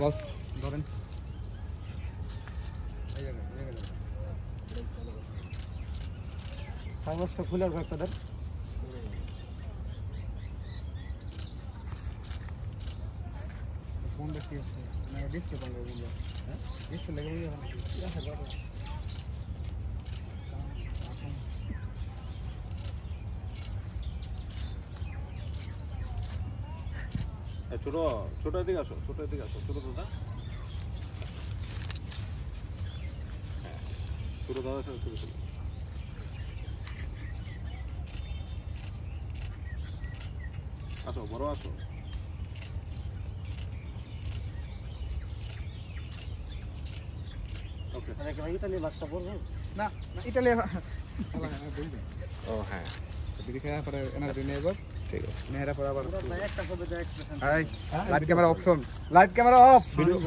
बस धरें खुलर घर पदर फोन डिस्क बंद हाँ? डिस्क लगे हुए क्या sir Eh, churro, churro de gaso, churro de gaso, churro de eh, churro de churro churro churro Okay. Ana kemari kita lihat sabor tu. Ah, oh, ঠিক আছে মেহেরা পর আবার লাইভ